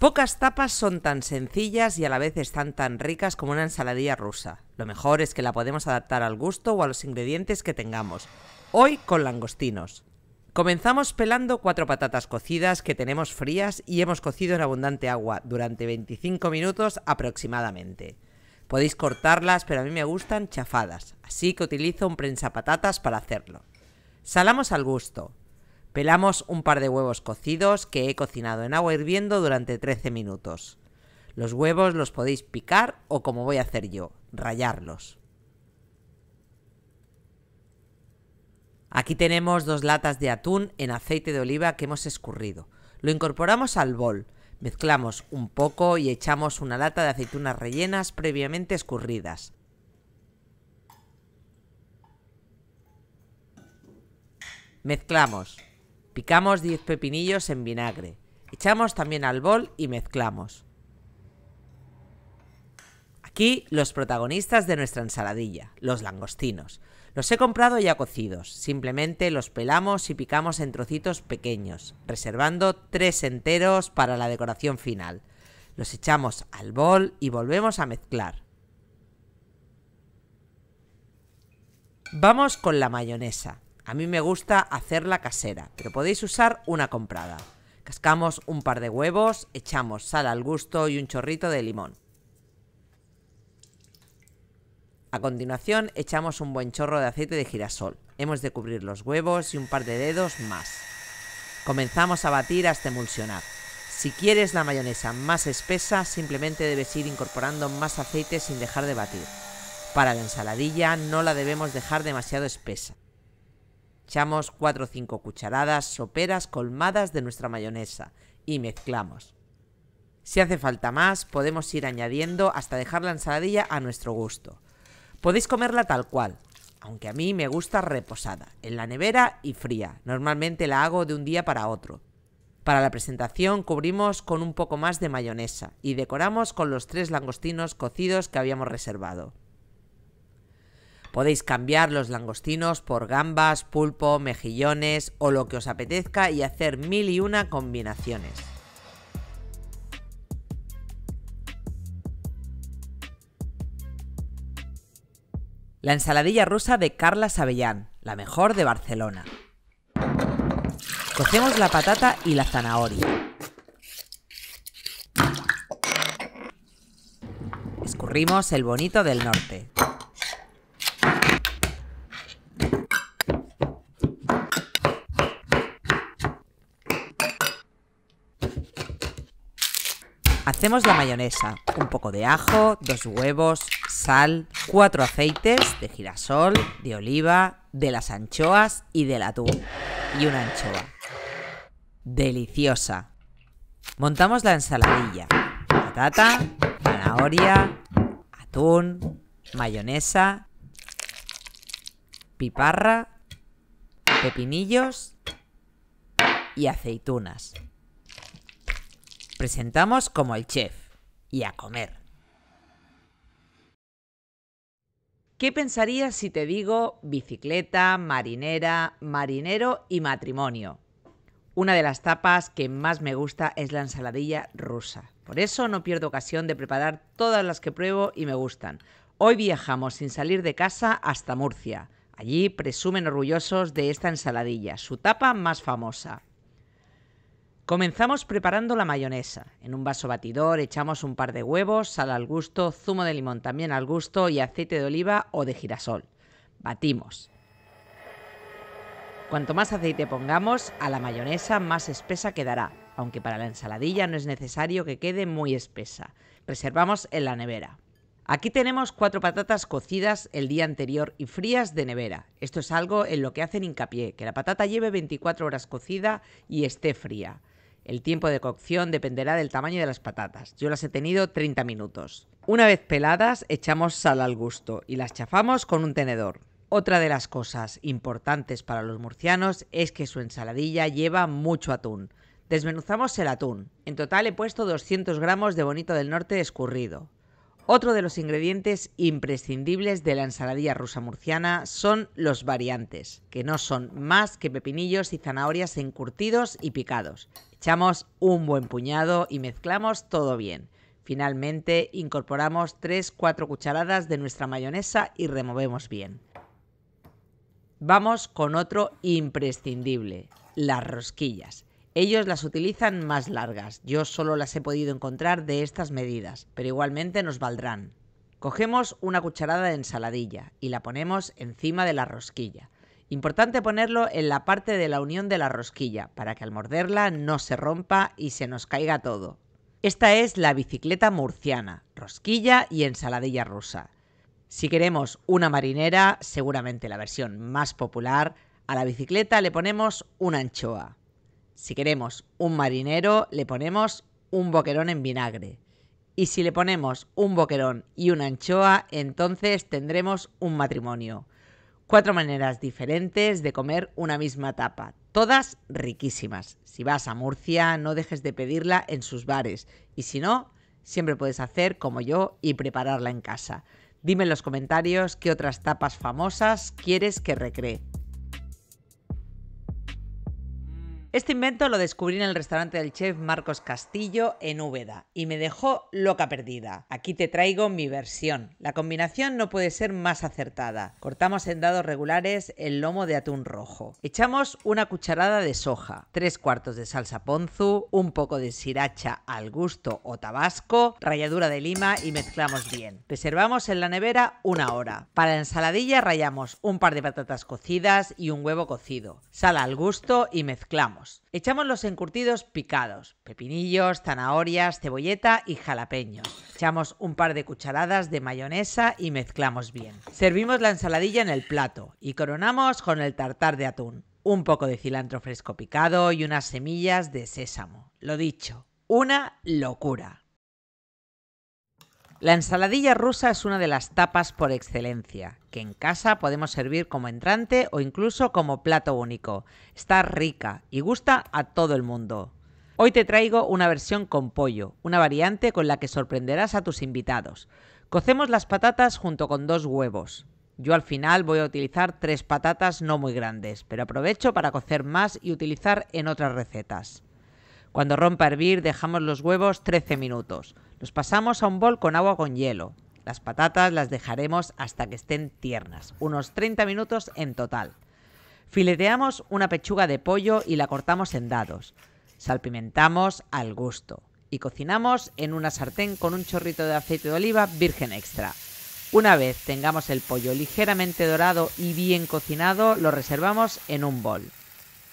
Pocas tapas son tan sencillas y a la vez están tan ricas como una ensaladilla rusa. Lo mejor es que la podemos adaptar al gusto o a los ingredientes que tengamos. Hoy con langostinos. Comenzamos pelando cuatro patatas cocidas que tenemos frías y hemos cocido en abundante agua durante 25 minutos aproximadamente. Podéis cortarlas, pero a mí me gustan chafadas, así que utilizo un prensa patatas para hacerlo. Salamos al gusto. Pelamos un par de huevos cocidos que he cocinado en agua hirviendo durante 13 minutos. Los huevos los podéis picar o como voy a hacer yo, rayarlos. Aquí tenemos dos latas de atún en aceite de oliva que hemos escurrido. Lo incorporamos al bol, mezclamos un poco y echamos una lata de aceitunas rellenas previamente escurridas. Mezclamos. Picamos 10 pepinillos en vinagre. Echamos también al bol y mezclamos. Aquí los protagonistas de nuestra ensaladilla, los langostinos. Los he comprado ya cocidos, simplemente los pelamos y picamos en trocitos pequeños, reservando tres enteros para la decoración final. Los echamos al bol y volvemos a mezclar. Vamos con la mayonesa. A mí me gusta hacerla casera, pero podéis usar una comprada. Cascamos un par de huevos, echamos sal al gusto y un chorrito de limón. A continuación echamos un buen chorro de aceite de girasol. Hemos de cubrir los huevos y un par de dedos más. Comenzamos a batir hasta emulsionar. Si quieres la mayonesa más espesa, simplemente debes ir incorporando más aceite sin dejar de batir. Para la ensaladilla no la debemos dejar demasiado espesa. Echamos 4 o 5 cucharadas soperas colmadas de nuestra mayonesa y mezclamos. Si hace falta más, podemos ir añadiendo hasta dejar la ensaladilla a nuestro gusto. Podéis comerla tal cual, aunque a mí me gusta reposada, en la nevera y fría. Normalmente la hago de un día para otro. Para la presentación cubrimos con un poco más de mayonesa y decoramos con los tres langostinos cocidos que habíamos reservado. Podéis cambiar los langostinos por gambas, pulpo, mejillones o lo que os apetezca y hacer mil y una combinaciones. La ensaladilla rusa de Carla Sabellán, la mejor de Barcelona. Cocemos la patata y la zanahoria. Escurrimos el bonito del norte. Hacemos la mayonesa, un poco de ajo, dos huevos, sal, cuatro aceites de girasol, de oliva, de las anchoas y del atún. Y una anchoa. Deliciosa. Montamos la ensaladilla. Patata, zanahoria, atún, mayonesa, piparra, pepinillos y aceitunas presentamos como el chef y a comer. ¿Qué pensarías si te digo bicicleta, marinera, marinero y matrimonio? Una de las tapas que más me gusta es la ensaladilla rusa. Por eso no pierdo ocasión de preparar todas las que pruebo y me gustan. Hoy viajamos sin salir de casa hasta Murcia. Allí presumen orgullosos de esta ensaladilla, su tapa más famosa. Comenzamos preparando la mayonesa. En un vaso batidor echamos un par de huevos, sal al gusto, zumo de limón también al gusto y aceite de oliva o de girasol. Batimos. Cuanto más aceite pongamos a la mayonesa, más espesa quedará, aunque para la ensaladilla no es necesario que quede muy espesa. Reservamos en la nevera. Aquí tenemos cuatro patatas cocidas el día anterior y frías de nevera. Esto es algo en lo que hacen hincapié, que la patata lleve 24 horas cocida y esté fría. El tiempo de cocción dependerá del tamaño de las patatas. Yo las he tenido 30 minutos. Una vez peladas, echamos sal al gusto y las chafamos con un tenedor. Otra de las cosas importantes para los murcianos es que su ensaladilla lleva mucho atún. Desmenuzamos el atún. En total he puesto 200 gramos de bonito del norte escurrido. Otro de los ingredientes imprescindibles de la ensaladilla rusa murciana son los variantes, que no son más que pepinillos y zanahorias encurtidos y picados echamos un buen puñado y mezclamos todo bien. Finalmente incorporamos 3-4 cucharadas de nuestra mayonesa y removemos bien. Vamos con otro imprescindible, las rosquillas. Ellos las utilizan más largas, yo solo las he podido encontrar de estas medidas, pero igualmente nos valdrán. Cogemos una cucharada de ensaladilla y la ponemos encima de la rosquilla. Importante ponerlo en la parte de la unión de la rosquilla, para que al morderla no se rompa y se nos caiga todo. Esta es la bicicleta murciana, rosquilla y ensaladilla rusa. Si queremos una marinera, seguramente la versión más popular, a la bicicleta le ponemos una anchoa. Si queremos un marinero, le ponemos un boquerón en vinagre. Y si le ponemos un boquerón y una anchoa, entonces tendremos un matrimonio. Cuatro maneras diferentes de comer una misma tapa, todas riquísimas. Si vas a Murcia, no dejes de pedirla en sus bares y si no, siempre puedes hacer como yo y prepararla en casa. Dime en los comentarios qué otras tapas famosas quieres que recree. Este invento lo descubrí en el restaurante del chef Marcos Castillo en Úbeda y me dejó loca perdida. Aquí te traigo mi versión. La combinación no puede ser más acertada. Cortamos en dados regulares el lomo de atún rojo. Echamos una cucharada de soja, tres cuartos de salsa ponzu, un poco de sriracha al gusto o tabasco, ralladura de lima y mezclamos bien. Reservamos en la nevera una hora. Para la ensaladilla rallamos un par de patatas cocidas y un huevo cocido. Sala al gusto y mezclamos. Echamos los encurtidos picados, pepinillos, zanahorias, cebolleta y jalapeños. Echamos un par de cucharadas de mayonesa y mezclamos bien. Servimos la ensaladilla en el plato y coronamos con el tartar de atún, un poco de cilantro fresco picado y unas semillas de sésamo. Lo dicho, una locura. La ensaladilla rusa es una de las tapas por excelencia, que en casa podemos servir como entrante o incluso como plato único. Está rica y gusta a todo el mundo. Hoy te traigo una versión con pollo, una variante con la que sorprenderás a tus invitados. Cocemos las patatas junto con dos huevos. Yo al final voy a utilizar tres patatas no muy grandes, pero aprovecho para cocer más y utilizar en otras recetas. Cuando rompa a hervir dejamos los huevos 13 minutos. Los pasamos a un bol con agua con hielo. Las patatas las dejaremos hasta que estén tiernas, unos 30 minutos en total. Fileteamos una pechuga de pollo y la cortamos en dados. Salpimentamos al gusto y cocinamos en una sartén con un chorrito de aceite de oliva virgen extra. Una vez tengamos el pollo ligeramente dorado y bien cocinado, lo reservamos en un bol.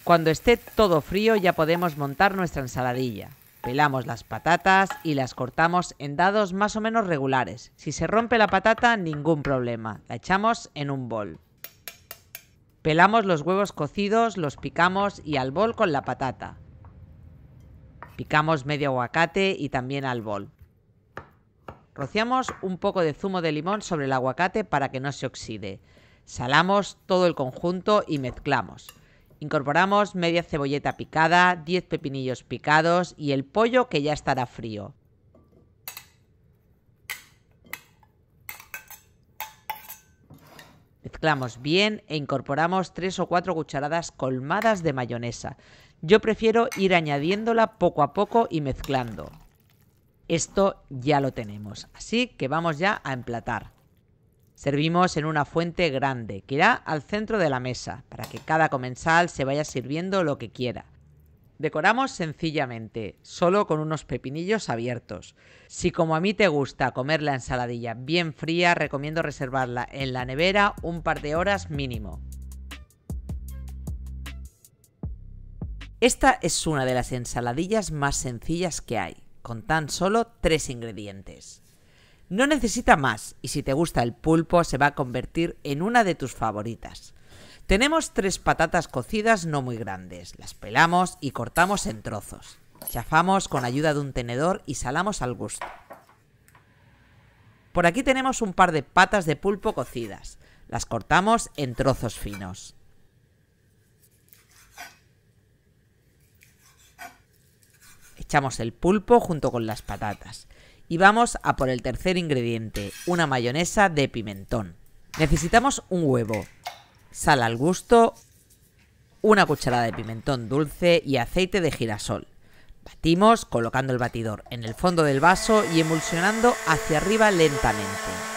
Cuando esté todo frío ya podemos montar nuestra ensaladilla pelamos las patatas y las cortamos en dados más o menos regulares. Si se rompe la patata, ningún problema. La echamos en un bol. Pelamos los huevos cocidos, los picamos y al bol con la patata. Picamos medio aguacate y también al bol. Rociamos un poco de zumo de limón sobre el aguacate para que no se oxide. Salamos todo el conjunto y mezclamos. Incorporamos media cebolleta picada, 10 pepinillos picados y el pollo que ya estará frío. Mezclamos bien e incorporamos 3 o 4 cucharadas colmadas de mayonesa. Yo prefiero ir añadiéndola poco a poco y mezclando. Esto ya lo tenemos, así que vamos ya a emplatar. Servimos en una fuente grande que irá al centro de la mesa para que cada comensal se vaya sirviendo lo que quiera. Decoramos sencillamente, solo con unos pepinillos abiertos. Si como a mí te gusta comer la ensaladilla bien fría, recomiendo reservarla en la nevera un par de horas mínimo. Esta es una de las ensaladillas más sencillas que hay, con tan solo tres ingredientes. No necesita más y si te gusta el pulpo se va a convertir en una de tus favoritas. Tenemos tres patatas cocidas no muy grandes, las pelamos y cortamos en trozos. Chafamos con ayuda de un tenedor y salamos al gusto. Por aquí tenemos un par de patas de pulpo cocidas, las cortamos en trozos finos. Echamos el pulpo junto con las patatas y vamos a por el tercer ingrediente, una mayonesa de pimentón. Necesitamos un huevo, sal al gusto, una cucharada de pimentón dulce y aceite de girasol. Batimos colocando el batidor en el fondo del vaso y emulsionando hacia arriba lentamente.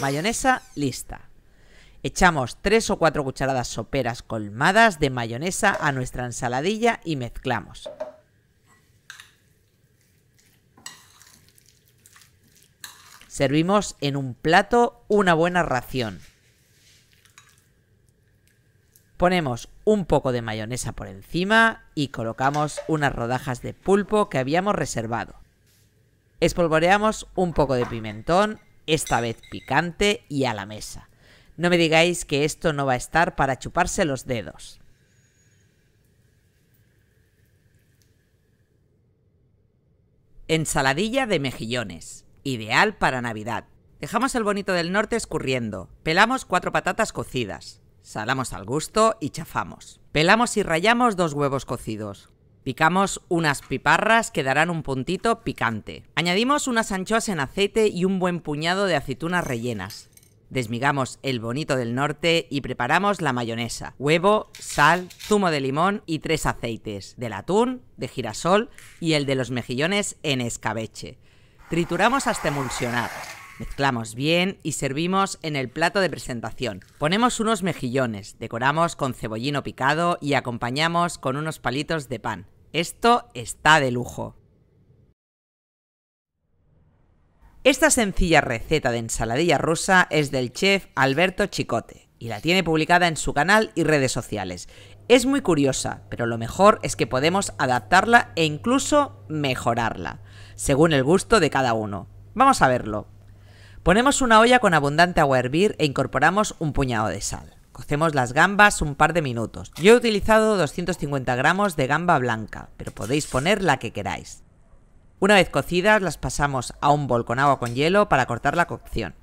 Mayonesa lista. Echamos 3 o 4 cucharadas soperas colmadas de mayonesa a nuestra ensaladilla y mezclamos. Servimos en un plato una buena ración. Ponemos un poco de mayonesa por encima y colocamos unas rodajas de pulpo que habíamos reservado. Espolvoreamos un poco de pimentón esta vez picante y a la mesa. No me digáis que esto no va a estar para chuparse los dedos. Ensaladilla de mejillones. Ideal para Navidad. Dejamos el bonito del norte escurriendo. Pelamos cuatro patatas cocidas. Salamos al gusto y chafamos. Pelamos y rayamos dos huevos cocidos. Picamos unas piparras que darán un puntito picante. Añadimos unas anchoas en aceite y un buen puñado de aceitunas rellenas. Desmigamos el bonito del norte y preparamos la mayonesa. Huevo, sal, zumo de limón y tres aceites. Del atún, de girasol y el de los mejillones en escabeche. Trituramos hasta emulsionar. Mezclamos bien y servimos en el plato de presentación. Ponemos unos mejillones, decoramos con cebollino picado y acompañamos con unos palitos de pan. Esto está de lujo. Esta sencilla receta de ensaladilla rusa es del chef Alberto Chicote y la tiene publicada en su canal y redes sociales. Es muy curiosa, pero lo mejor es que podemos adaptarla e incluso mejorarla, según el gusto de cada uno. Vamos a verlo. Ponemos una olla con abundante agua hervir e incorporamos un puñado de sal. Cocemos las gambas un par de minutos. Yo he utilizado 250 gramos de gamba blanca, pero podéis poner la que queráis. Una vez cocidas las pasamos a un bol con agua con hielo para cortar la cocción.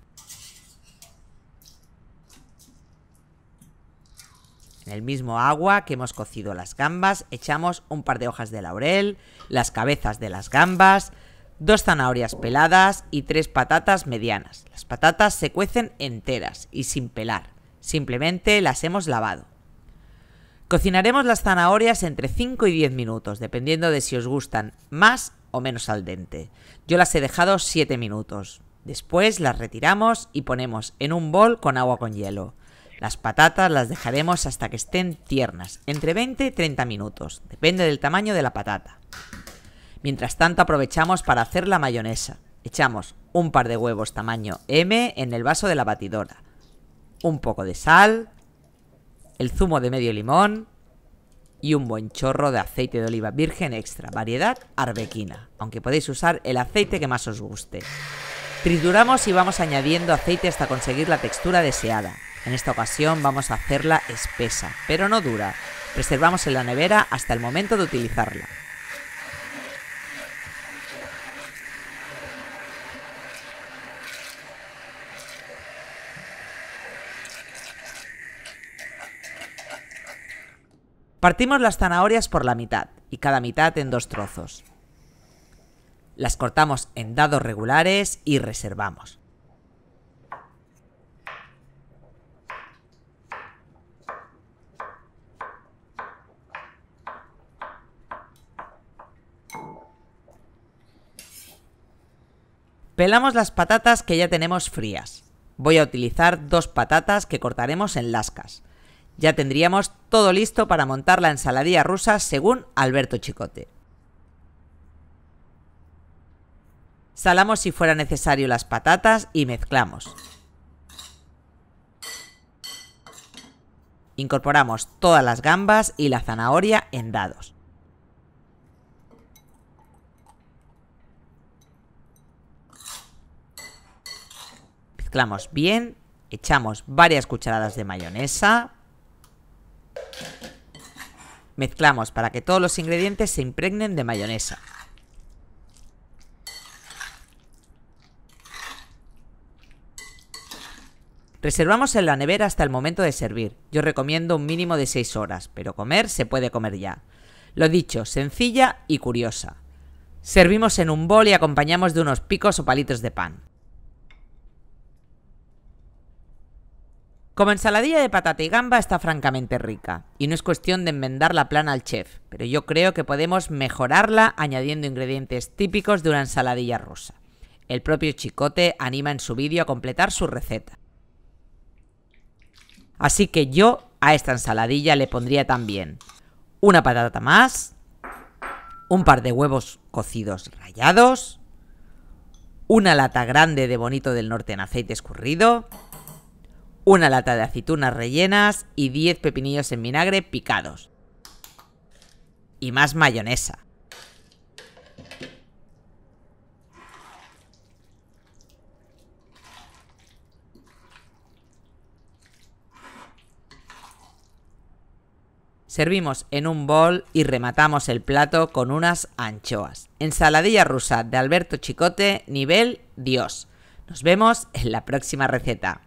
En el mismo agua que hemos cocido las gambas echamos un par de hojas de laurel, las cabezas de las gambas, dos zanahorias peladas y tres patatas medianas. Las patatas se cuecen enteras y sin pelar simplemente las hemos lavado. Cocinaremos las zanahorias entre 5 y 10 minutos, dependiendo de si os gustan más o menos al dente. Yo las he dejado 7 minutos. Después las retiramos y ponemos en un bol con agua con hielo. Las patatas las dejaremos hasta que estén tiernas, entre 20 y 30 minutos, depende del tamaño de la patata. Mientras tanto aprovechamos para hacer la mayonesa. Echamos un par de huevos tamaño M en el vaso de la batidora un poco de sal, el zumo de medio limón y un buen chorro de aceite de oliva virgen extra, variedad arbequina, aunque podéis usar el aceite que más os guste. Trituramos y vamos añadiendo aceite hasta conseguir la textura deseada. En esta ocasión vamos a hacerla espesa, pero no dura. Preservamos en la nevera hasta el momento de utilizarla. Partimos las zanahorias por la mitad y cada mitad en dos trozos. Las cortamos en dados regulares y reservamos. Pelamos las patatas que ya tenemos frías. Voy a utilizar dos patatas que cortaremos en lascas. Ya tendríamos todo listo para montar la ensaladilla rusa según Alberto Chicote. Salamos si fuera necesario las patatas y mezclamos. Incorporamos todas las gambas y la zanahoria en dados. Mezclamos bien, echamos varias cucharadas de mayonesa, Mezclamos para que todos los ingredientes se impregnen de mayonesa. Reservamos en la nevera hasta el momento de servir. Yo recomiendo un mínimo de 6 horas, pero comer se puede comer ya. Lo dicho, sencilla y curiosa. Servimos en un bol y acompañamos de unos picos o palitos de pan. Como ensaladilla de patata y gamba está francamente rica, y no es cuestión de enmendar la plana al chef, pero yo creo que podemos mejorarla añadiendo ingredientes típicos de una ensaladilla rusa. El propio Chicote anima en su vídeo a completar su receta. Así que yo a esta ensaladilla le pondría también una patata más, un par de huevos cocidos rallados, una lata grande de bonito del norte en aceite escurrido, una lata de aceitunas rellenas y 10 pepinillos en vinagre picados. Y más mayonesa. Servimos en un bol y rematamos el plato con unas anchoas. Ensaladilla rusa de Alberto Chicote, nivel Dios. Nos vemos en la próxima receta.